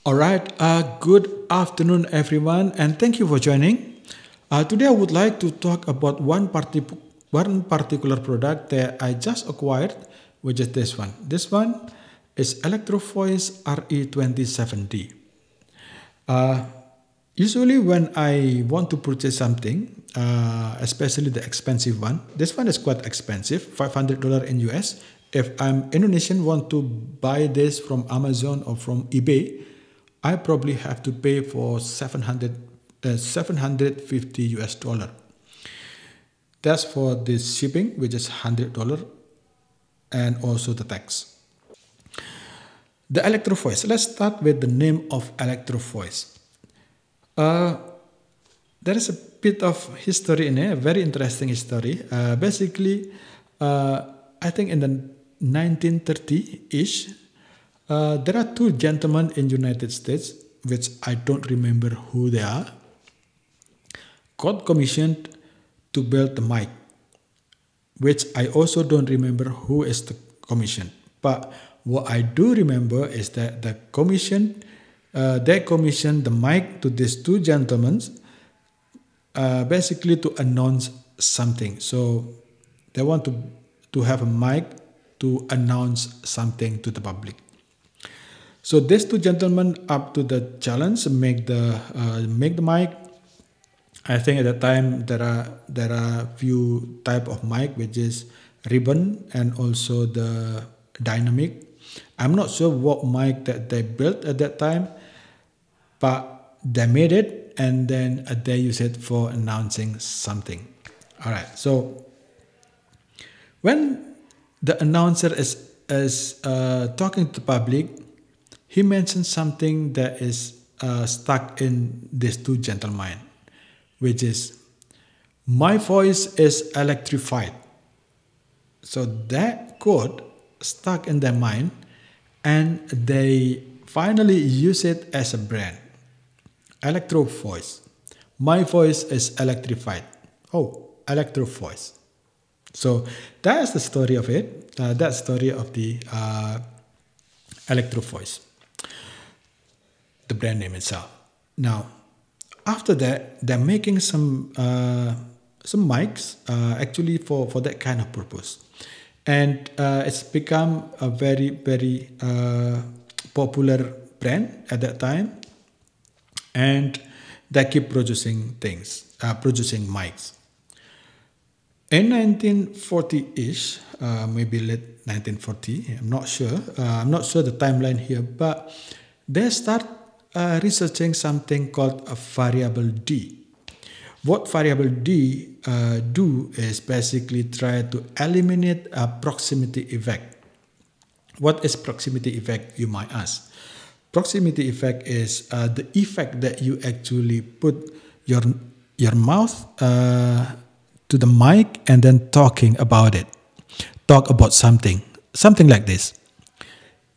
All right, uh, good afternoon, everyone, and thank you for joining. Uh, today, I would like to talk about one, parti one particular product that I just acquired, which is this one. This one is Electrovoice RE2070. Uh, usually, when I want to purchase something, uh, especially the expensive one, this one is quite expensive, $500 in US. If I'm Indonesian, want to buy this from Amazon or from eBay, I probably have to pay for 700, uh, 750 US dollar. That's for the shipping, which is $100 and also the tax. The electrofoils. Let's start with the name of electrofoils. Uh, there is a bit of history in it, a very interesting history. Uh, basically, uh, I think in the 1930-ish, uh, there are two gentlemen in United States, which I don't remember who they are, got commissioned to build the mic, which I also don't remember who is the commission. But what I do remember is that the commission, uh, they commissioned the mic to these two gentlemen, uh, basically to announce something. So they want to to have a mic to announce something to the public. So these two gentlemen up to the challenge, make the uh, make the mic. I think at that time there are there are few type of mic which is ribbon and also the dynamic. I'm not sure what mic that they built at that time, but they made it and then uh, they use it for announcing something. All right, so when the announcer is is uh, talking to the public, he mentioned something that is uh, stuck in these two gentlemen, which is, My voice is electrified. So that quote stuck in their mind and they finally use it as a brand. Electro voice. My voice is electrified. Oh, electro voice. So that's the story of it. Uh, that story of the uh, electro voice the brand name itself. Now, after that, they're making some uh, some mics uh, actually for for that kind of purpose, and uh, it's become a very very uh, popular brand at that time, and they keep producing things, uh, producing mics. In 1940-ish, uh, maybe late 1940, I'm not sure. I'm not sure the timeline here, but they start uh, researching something called a variable D. What variable D uh, do is basically try to eliminate a proximity effect. What is proximity effect, you might ask? Proximity effect is uh, the effect that you actually put your, your mouth uh, to the mic and then talking about it. Talk about something, something like this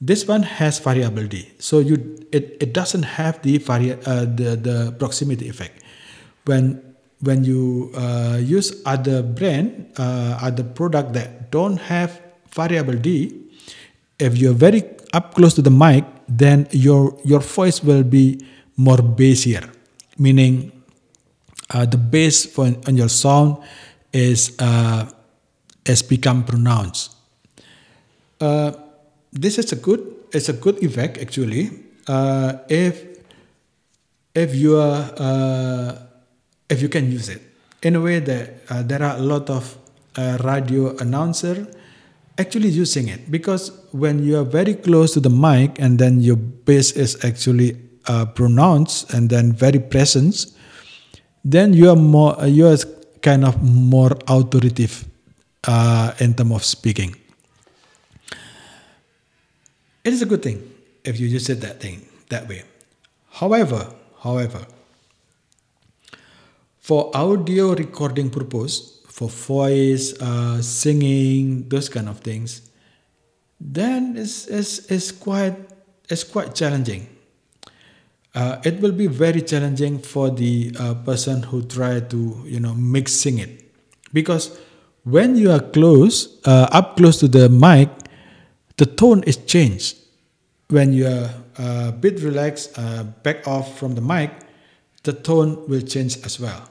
this one has variability so you it, it doesn't have the, vari- uh, the the proximity effect when when you uh, use other brand uh, other product that don't have variable D, if you're very up close to the mic then your your voice will be more bassier meaning uh, the bass for, on your sound is uh, has become pronounced uh, this is a good it's a good effect actually uh, if if you are uh, if you can use it in a way that uh, there are a lot of uh, radio announcer actually using it because when you are very close to the mic and then your bass is actually uh, pronounced and then very present then you are more you are kind of more authoritative uh, in terms of speaking it is a good thing if you use it that thing that way. However, however, for audio recording purpose, for voice, uh, singing, those kind of things, then it's, it's, it's quite it's quite challenging. Uh, it will be very challenging for the uh, person who try to you know mixing it because when you are close uh, up close to the mic the tone is changed when you are uh, a bit relaxed, uh, back off from the mic, the tone will change as well.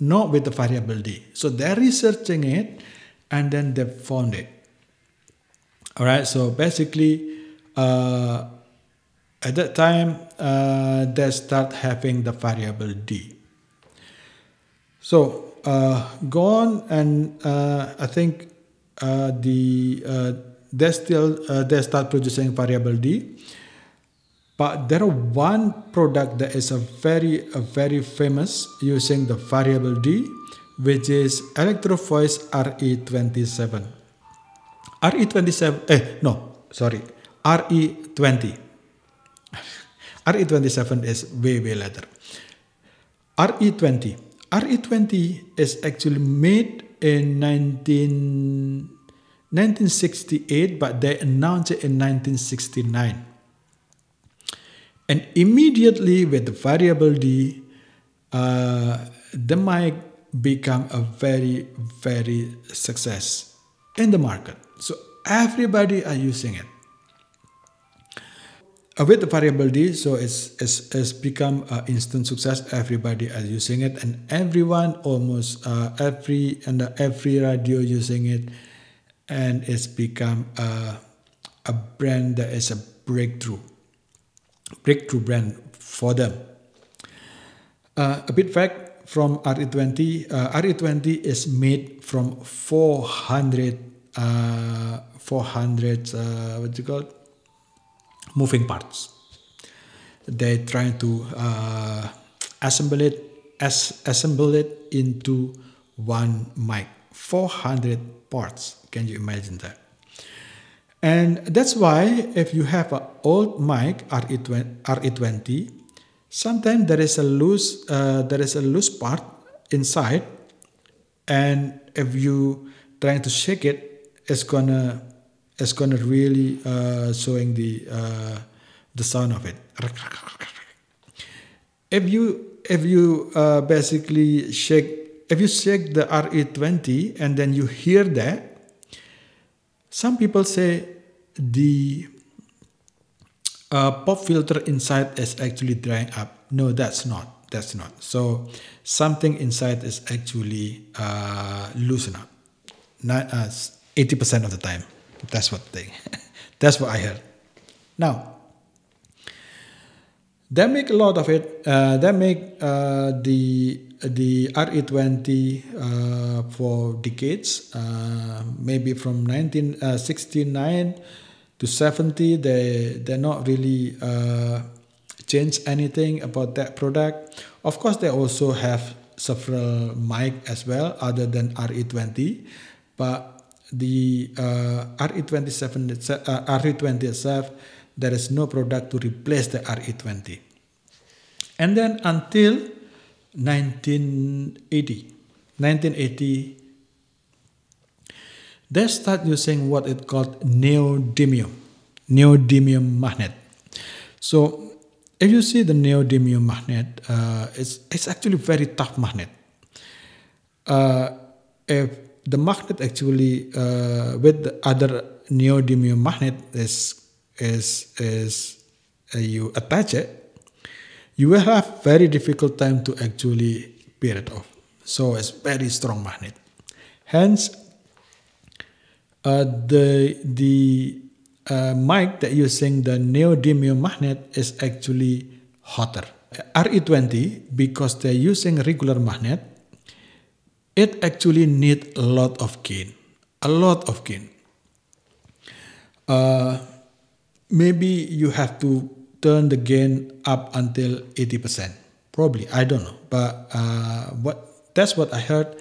Not with the variable D. So they're researching it and then they found it. All right, so basically, uh, at that time, uh, they start having the variable D. So uh, go on, and uh, I think the they still uh, they start producing variable D. But there are one product that is a very a very famous using the variable D, which is Electrovoice RE27. RE27, eh no, sorry, RE20. RE27 is way way later. RE20. RE20 is actually made in 19 1968, but they announced it in 1969. And immediately with the variable D, uh, the mic become a very, very success in the market. So everybody are using it. Uh, with the variable D, so it's, it's, it's become uh, instant success. Everybody are using it and everyone, almost uh, every and every radio using it and it's become a, a brand that is a breakthrough, breakthrough brand for them. Uh, a bit fact from RE20, uh, RE20 is made from 400, uh, 400 uh, what you call moving parts. They're trying to uh, assemble it, as, assemble it into one mic. 400 parts. Can you imagine that? And that's why if you have an old mic RE20, RE20 sometimes there is a loose uh, there is a loose part inside and if you trying to shake it it's gonna it's gonna really uh, showing the uh, the sound of it if you if you uh, basically shake if you check the RE20 and then you hear that, some people say the uh, pop filter inside is actually drying up. No, that's not. That's not. So something inside is actually uh, loosen up. 80% uh, of the time. That's what they. that's what I heard. Now, that make a lot of it. Uh, make uh, the the RE20 uh, for decades, uh, maybe from 1969 to 70. They they're not really change anything about that product. Of course, they also have several mic as well other than RE20 but the uh, RE27 uh, RE20 itself there is no product to replace the RE20. And then until 1980, 1980, they start using what it called neodymium, neodymium magnet. So if you see the neodymium magnet, uh, it's, it's actually very tough magnet. Uh, if the magnet actually uh, with the other neodymium magnet is is is uh, you attach it, you will have very difficult time to actually peel it off. So it's very strong magnet. Hence, uh, the the uh, mic that using the neodymium magnet is actually hotter. RE20 because they're using regular magnet, it actually need a lot of gain, a lot of gain. Uh, maybe you have to turn the gain up until 80%. Probably, I don't know. But uh, what that's what I heard.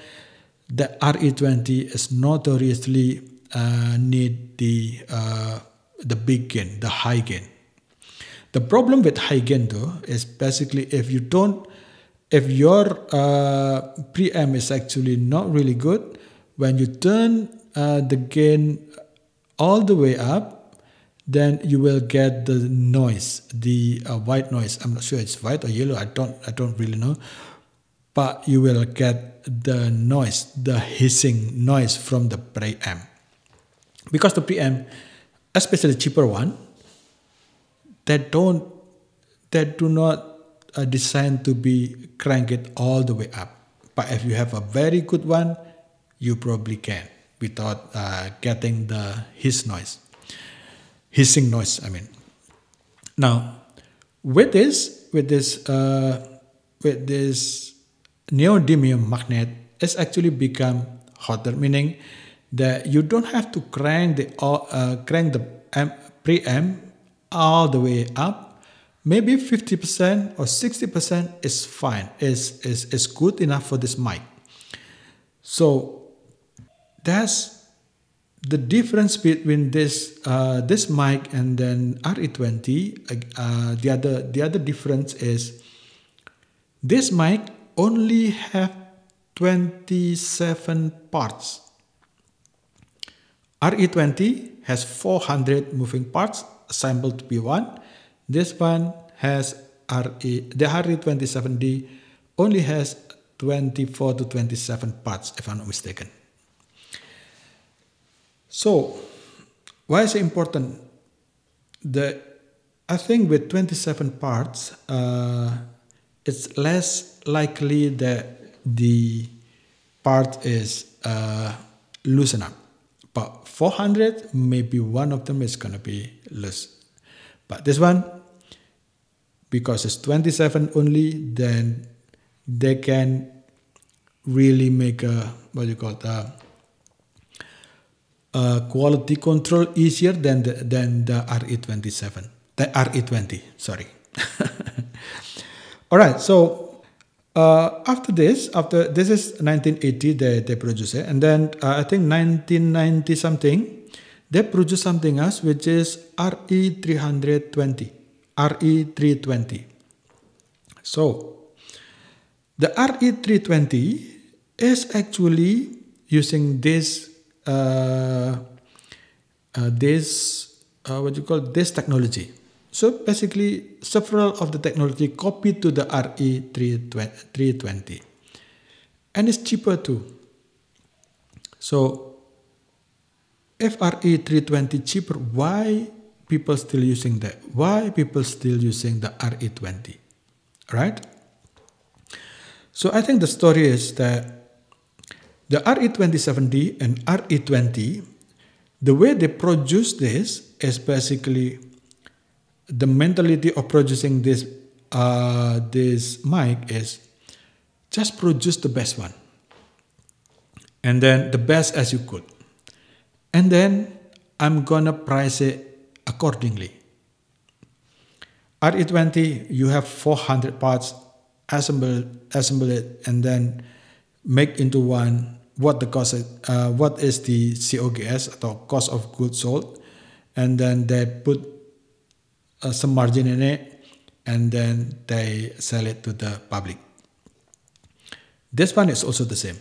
The RE20 is notoriously uh, need the uh, the big gain, the high gain. The problem with high gain though is basically if you don't, if your uh, preamp is actually not really good, when you turn uh, the gain all the way up, then you will get the noise, the uh, white noise. I'm not sure it's white or yellow. I don't, I don't really know. But you will get the noise, the hissing noise from the preamp. Because the preamp, especially the cheaper one, they don't, they do not uh, to be cranked it all the way up. But if you have a very good one, you probably can without uh, getting the hiss noise hissing noise. I mean, now with this, with this, uh, with this neodymium magnet, it's actually become hotter, meaning that you don't have to crank the uh, uh crank the preamp all the way up. Maybe 50% or 60% is fine, is, is, is good enough for this mic. So that's the difference between this uh, this mic and then RE20, uh, the other the other difference is this mic only have 27 parts. RE20 has 400 moving parts assembled to be one. This one has RE the RE27D only has 24 to 27 parts if I'm not mistaken. So, why is it important? The I think with 27 parts, uh, it's less likely that the part is uh, up. But 400, maybe one of them is going to be loose. But this one, because it's 27 only, then they can really make a, what do you call it, uh, uh, quality control easier than the, than the RE27, the RE20, sorry. All right, so uh, after this, after this is 1980 they, they produce it, and then uh, I think 1990 something, they produce something else which is RE320, RE320. So the RE320 is actually using this uh, uh, this uh, what you call this technology. So basically, several of the technology copied to the RE320. And it's cheaper too. So if RE320 cheaper, why people still using that? Why people still using the RE20? Right? So I think the story is that the RE2070 and RE20, the way they produce this is basically the mentality of producing this uh, this mic is just produce the best one and then the best as you could and then i'm gonna price it accordingly re20 you have 400 parts assemble assemble it and then make into one what the cost uh, what is the COGS or cost of goods sold and then they put uh, some margin in it and then they sell it to the public this one is also the same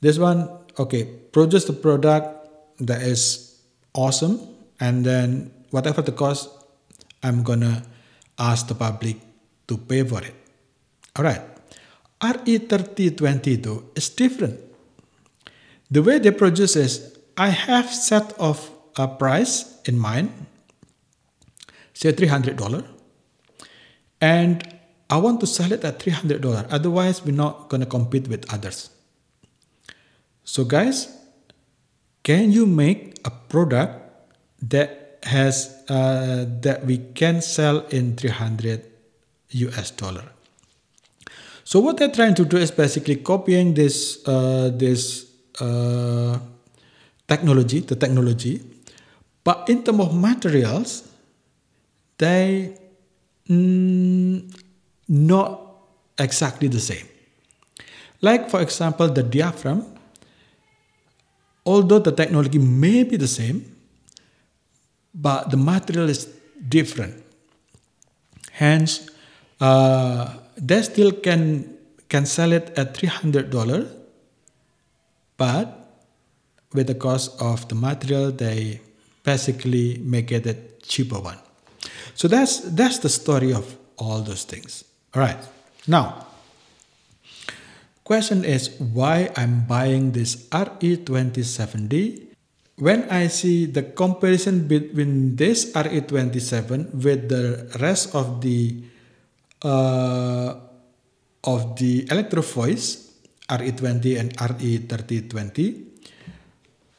this one okay produce the product that is awesome and then whatever the cost i'm gonna ask the public to pay for it all right RE3022 is different. The way they produce is I have set of a price in mind, say $300, and I want to sell it at $300. Otherwise, we're not going to compete with others. So guys, can you make a product that has uh, that we can sell in 300 US dollar? So what they're trying to do is basically copying this uh, this uh, technology, the technology, but in terms of materials, they mm, not exactly the same. Like for example, the diaphragm, although the technology may be the same, but the material is different. Hence, uh, they still can can sell it at $300 but with the cost of the material they basically make it a cheaper one so that's that's the story of all those things all right now question is why i'm buying this re2070 when i see the comparison between this re27 with the rest of the uh, of the electro voice RE20 and RE3020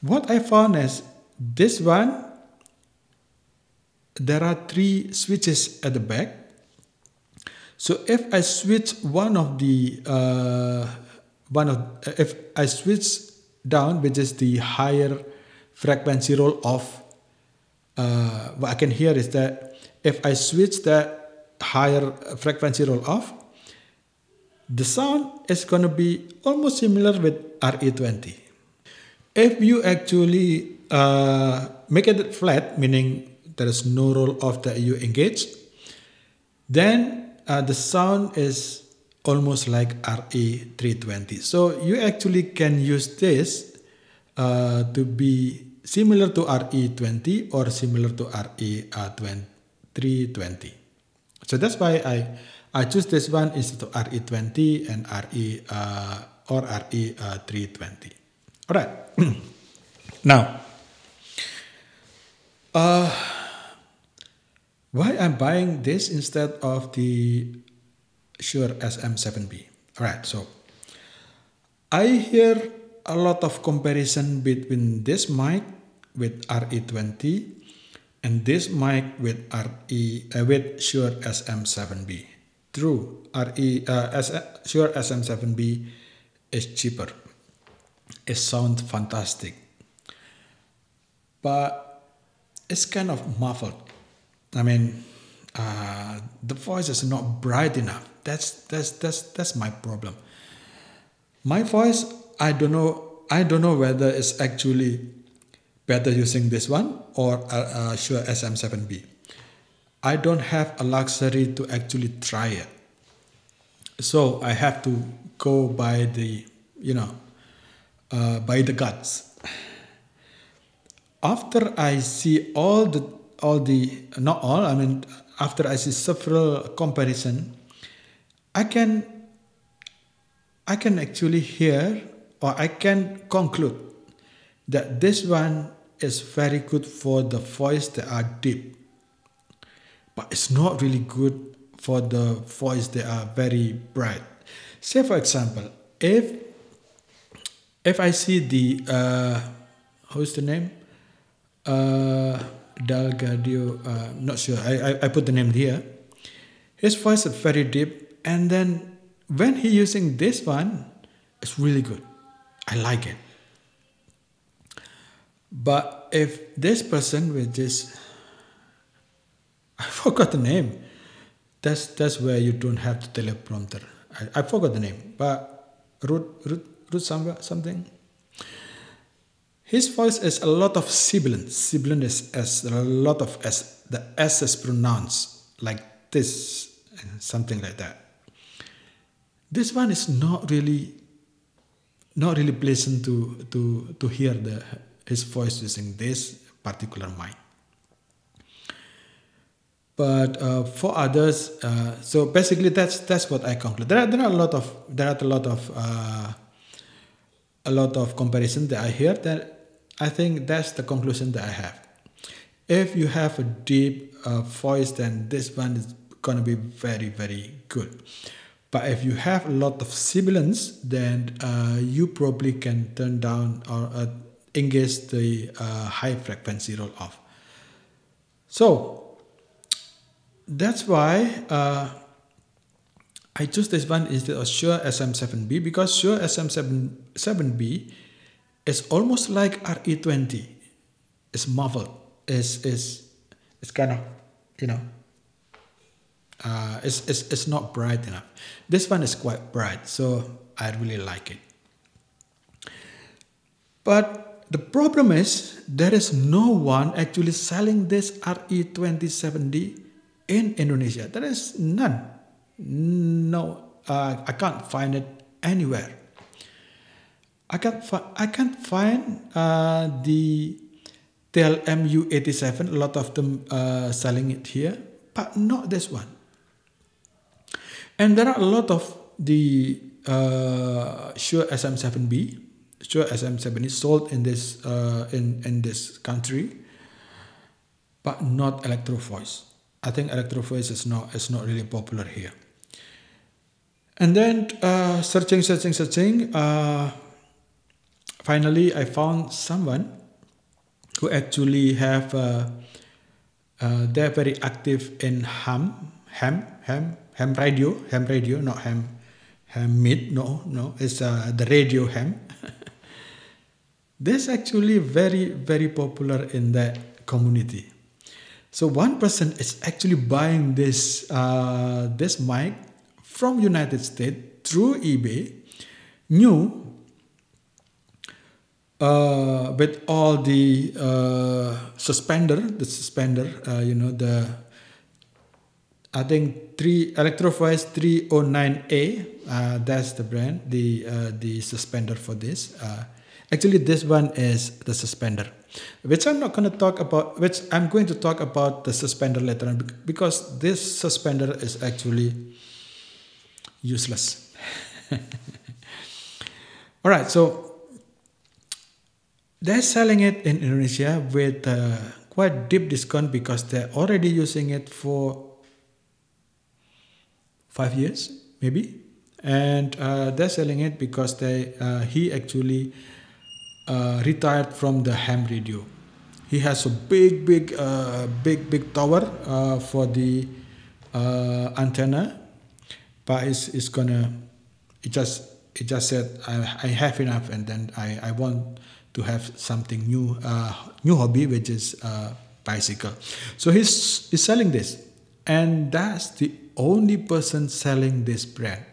what I found is this one there are three switches at the back so if I switch one of the uh, one of if I switch down which is the higher frequency roll off uh, what I can hear is that if I switch that higher frequency roll off, the sound is going to be almost similar with RE20. If you actually uh, make it flat, meaning there is no roll off that you engage, then uh, the sound is almost like RE320. So you actually can use this uh, to be similar to RE20 or similar to uh, RE320. So that's why I, I choose this one instead of RE20 and RE uh, or RE320. All right. now, uh, why I'm buying this instead of the Shure SM7B? All right. So I hear a lot of comparison between this mic with RE20 and this mic with RE uh, with Shure SM7B. True, RE uh, S Shure SM7B is cheaper. It sounds fantastic, but it's kind of muffled. I mean, uh, the voice is not bright enough. That's that's that's that's my problem. My voice, I don't know. I don't know whether it's actually whether using this one or uh, uh, sure Shure SM7B. I don't have a luxury to actually try it. So I have to go by the, you know, uh, by the guts. After I see all the, all the, not all, I mean, after I see several comparison, I can, I can actually hear or I can conclude that this one is very good for the voice that are deep, but it's not really good for the voice that are very bright. Say for example, if if I see the uh, who's the name uh, Delgadio, uh, not sure. I, I I put the name here. His voice is very deep, and then when he using this one, it's really good. I like it. But if this person with this, I forgot the name. That's that's where you don't have the teleprompter. I, I forgot the name, but Ruth Ruth Ruth something. His voice is a lot of sibilant. Sibilant is S, a lot of S. The S is pronounced like this, something like that. This one is not really, not really pleasant to to to hear the is using this particular mind. But uh, for others, uh, so basically that's that's what I conclude. There are, there are a lot of there are a lot of uh, a lot of comparison that I hear. That I think that's the conclusion that I have. If you have a deep uh, voice, then this one is gonna be very very good. But if you have a lot of sibilance, then uh, you probably can turn down or uh, engage the uh, high frequency roll off. So that's why uh, I choose this one instead of Sure SM7B because Sure SM7B is almost like RE20. It's muffled. It's, it's, it's kind of, you know, uh, it's, it's, it's not bright enough. This one is quite bright, so I really like it. But the problem is there is no one actually selling this RE2070 in Indonesia. There is none. No, uh, I can't find it anywhere. I can't, fi- I can't find uh, the TLMU87, a lot of them uh, selling it here, but not this one. And there are a lot of the uh, SM7B sure SM Seven is sold in this uh, in in this country, but not electro voice. I think electro voice is not is not really popular here. And then uh, searching, searching, searching. Uh, finally, I found someone who actually have uh, uh, they're very active in ham, ham, ham, ham radio, ham radio, not ham, ham meat. No, no, it's uh, the radio ham. This actually very, very popular in the community. So one person is actually buying this, uh, this mic from United States through eBay, new, uh, with all the uh, suspender, the suspender, uh, you know, the I think three Electrophys 309A. Uh, that's the brand, the uh, the suspender for this. Uh, Actually, this one is the suspender, which I'm not going to talk about, which I'm going to talk about the suspender later on because this suspender is actually useless. All right, so they're selling it in Indonesia with uh, quite deep discount because they're already using it for five years maybe and uh, they're selling it because they uh, he actually uh, retired from the ham radio. He has a big, big, uh, big, big tower uh, for the uh, antenna, but it's, it's gonna, it just, it just said I, I have enough, and then I, I want to have something new, uh new hobby which is uh bicycle. So he's, he's selling this, and that's the only person selling this brand.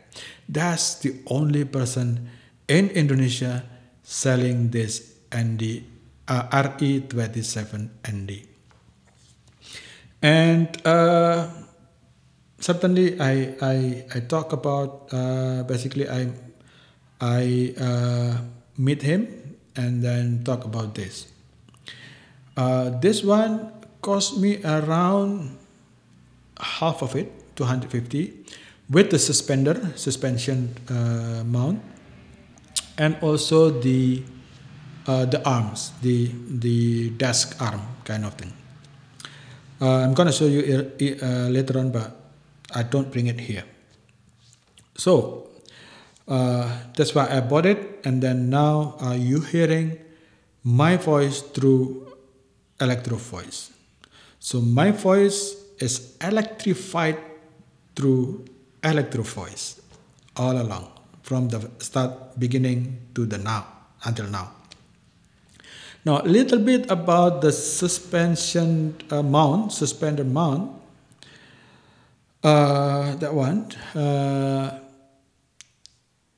That's the only person in Indonesia selling this ND uh, RE27 ND. And uh, certainly, I, I I talk about uh, basically I I uh, meet him and then talk about this. Uh, this one cost me around half of it, 250, with the suspender suspension uh, mount and also the uh, the arms, the the desk arm kind of thing. Uh, I'm gonna show you uh, later on, but I don't bring it here. So uh, that's why I bought it, and then now are you hearing my voice through electro voice? So my voice is electrified through electro voice all along from the start beginning to the now until now. Now a little bit about the suspension uh, mount, suspended mount. Uh, that one. Uh,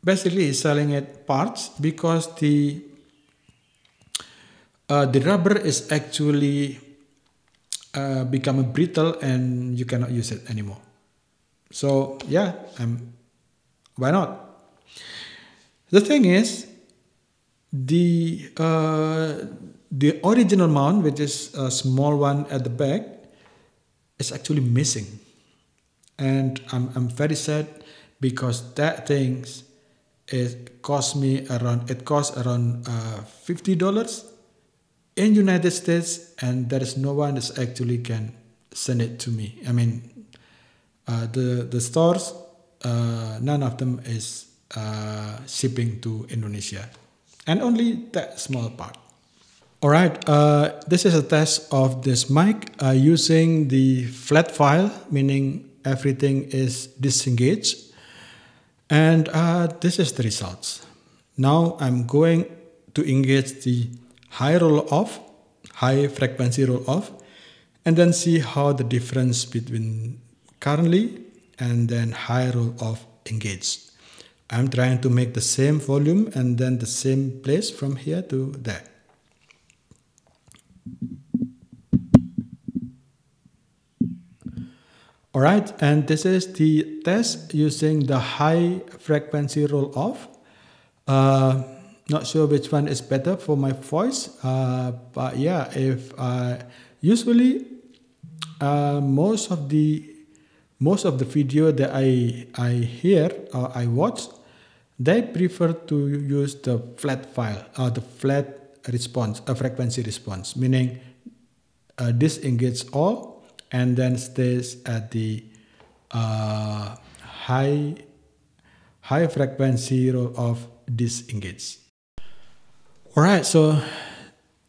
basically is selling it parts because the uh, the rubber is actually uh, become brittle and you cannot use it anymore. So yeah, I'm, why not? The thing is, the uh, the original mount, which is a small one at the back, is actually missing, and I'm I'm very sad because that things it cost me around it cost around uh, fifty dollars in United States, and there is no one that actually can send it to me. I mean, uh, the the stores, uh, none of them is uh, shipping to Indonesia, and only that small part. All right, uh, this is a test of this mic uh, using the flat file, meaning everything is disengaged. And uh, this is the results. Now I'm going to engage the high roll off, high frequency roll off, and then see how the difference between currently and then high roll off engaged. I'm trying to make the same volume and then the same place from here to there. All right, and this is the test using the high frequency roll off. Uh, not sure which one is better for my voice, uh, but yeah, if uh, usually uh, most of the most of the video that I I hear or I watch they prefer to use the flat file, uh, the flat response, a uh, frequency response, meaning uh, disengage all and then stays at the uh, high high frequency of disengage. All right, so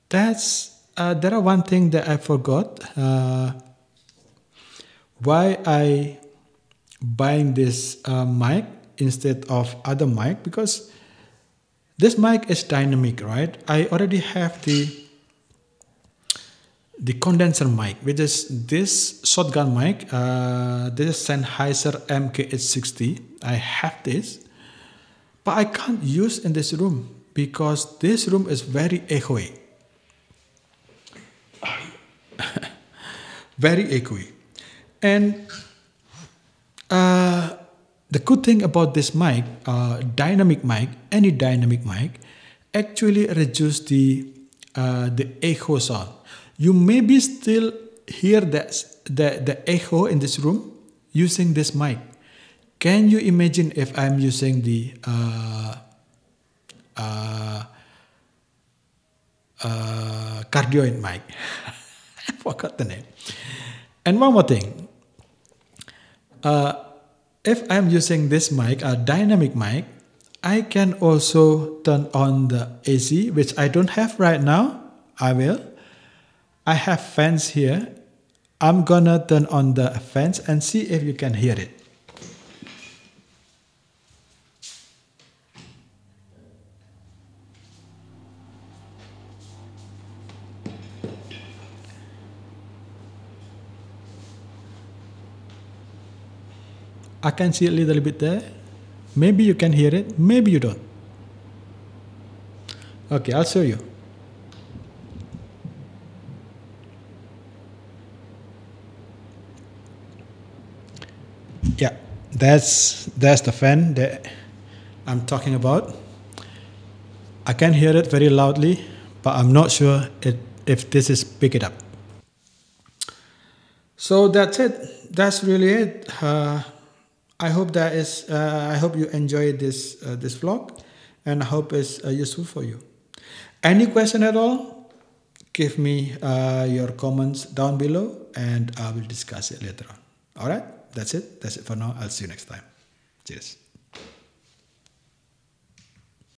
that's uh, there are one thing that I forgot. Uh, why I buying this uh, mic instead of other mic because this mic is dynamic, right? I already have the the condenser mic, which is this shotgun mic. Uh, this is Sennheiser MKH60. I have this, but I can't use in this room because this room is very echoey. very echoey. And uh, the good thing about this mic, uh, dynamic mic, any dynamic mic, actually reduce the uh, the echo sound. You maybe still hear that the, the echo in this room using this mic. Can you imagine if I'm using the uh, uh, uh cardioid mic? I forgot the name. And one more thing. Uh, if I'm using this mic, a dynamic mic, I can also turn on the AC, which I don't have right now. I will. I have fans here. I'm gonna turn on the fans and see if you can hear it. I can see a little bit there. Maybe you can hear it, maybe you don't. Okay, I'll show you. Yeah, that's that's the fan that I'm talking about. I can hear it very loudly, but I'm not sure it, if this is pick it up. So that's it. That's really it. Uh, I hope that is. Uh, I hope you enjoyed this uh, this vlog, and I hope it's uh, useful for you. Any question at all? Give me uh, your comments down below, and I will discuss it later on. All right, that's it. That's it for now. I'll see you next time. Cheers.